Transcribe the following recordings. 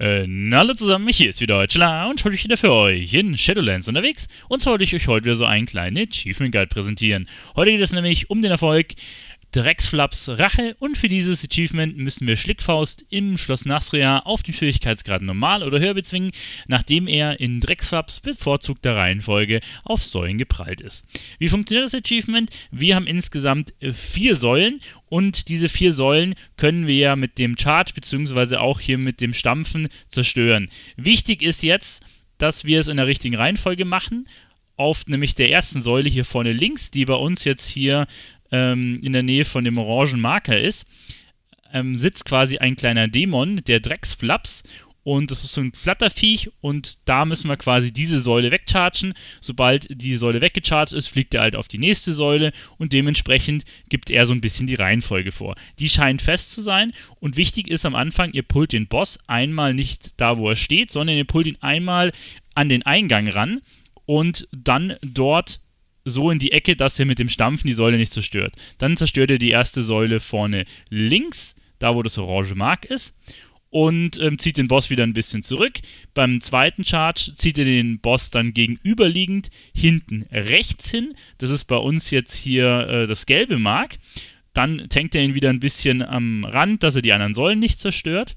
Äh, hallo zusammen, hier ist wieder Deutschler und heute ich wieder für euch in Shadowlands unterwegs. Und zwar wollte ich euch heute wieder so einen kleinen Achievement Guide präsentieren. Heute geht es nämlich um den Erfolg Drecksflaps Rache und für dieses Achievement müssen wir Schlickfaust im Schloss Nasria auf den Schwierigkeitsgrad normal oder höher bezwingen, nachdem er in Drecksflaps bevorzugter Reihenfolge auf Säulen geprallt ist. Wie funktioniert das Achievement? Wir haben insgesamt äh, vier Säulen und diese vier Säulen können wir ja mit dem Charge bzw. auch hier mit dem Stampfen zerstören. Wichtig ist jetzt, dass wir es in der richtigen Reihenfolge machen auf nämlich der ersten Säule hier vorne links, die bei uns jetzt hier ähm, in der Nähe von dem orangen Marker ist, ähm, sitzt quasi ein kleiner Dämon, der Drecksflaps. Und das ist so ein Flatterviech und da müssen wir quasi diese Säule wegchargen. Sobald die Säule weggecharged ist, fliegt er halt auf die nächste Säule und dementsprechend gibt er so ein bisschen die Reihenfolge vor. Die scheint fest zu sein und wichtig ist am Anfang, ihr pullt den Boss einmal nicht da, wo er steht, sondern ihr pullt ihn einmal an den Eingang ran und dann dort so in die Ecke, dass ihr mit dem Stampfen die Säule nicht zerstört. Dann zerstört ihr die erste Säule vorne links, da wo das orange Mark ist, und ähm, zieht den Boss wieder ein bisschen zurück. Beim zweiten Charge zieht ihr den Boss dann gegenüberliegend hinten rechts hin. Das ist bei uns jetzt hier äh, das gelbe Mark. Dann tankt er ihn wieder ein bisschen am Rand, dass er die anderen Säulen nicht zerstört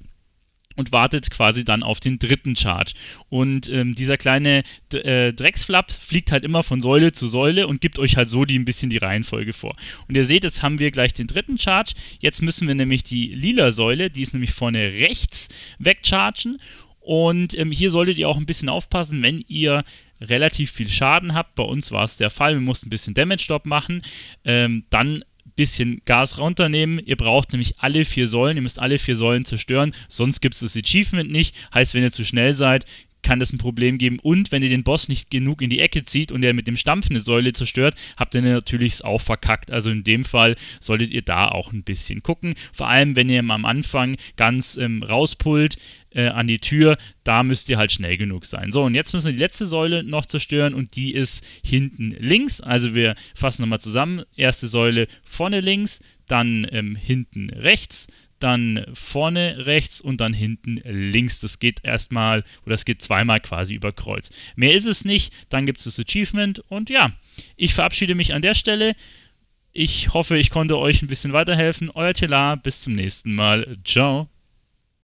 und wartet quasi dann auf den dritten Charge. Und ähm, dieser kleine D äh, Drecksflap fliegt halt immer von Säule zu Säule und gibt euch halt so die ein bisschen die Reihenfolge vor. Und ihr seht, jetzt haben wir gleich den dritten Charge. Jetzt müssen wir nämlich die lila Säule, die ist nämlich vorne rechts, wegchargen. Und ähm, hier solltet ihr auch ein bisschen aufpassen, wenn ihr relativ viel Schaden habt. Bei uns war es der Fall, wir mussten ein bisschen Damage Stop machen. Ähm, dann bisschen Gas runternehmen. Ihr braucht nämlich alle vier Säulen, ihr müsst alle vier Säulen zerstören, sonst gibt es das Achievement nicht. Heißt, wenn ihr zu schnell seid, kann das ein Problem geben. Und wenn ihr den Boss nicht genug in die Ecke zieht und er mit dem Stampf eine Säule zerstört, habt ihr natürlich es auch verkackt. Also in dem Fall solltet ihr da auch ein bisschen gucken. Vor allem, wenn ihr am Anfang ganz ähm, rauspullt äh, an die Tür, da müsst ihr halt schnell genug sein. So, und jetzt müssen wir die letzte Säule noch zerstören und die ist hinten links. Also wir fassen nochmal zusammen. Erste Säule vorne links, dann ähm, hinten rechts, dann vorne rechts und dann hinten links. Das geht erstmal oder es geht zweimal quasi über Kreuz. Mehr ist es nicht, dann gibt es das Achievement und ja, ich verabschiede mich an der Stelle. Ich hoffe, ich konnte euch ein bisschen weiterhelfen. Euer Telar, bis zum nächsten Mal. Ciao.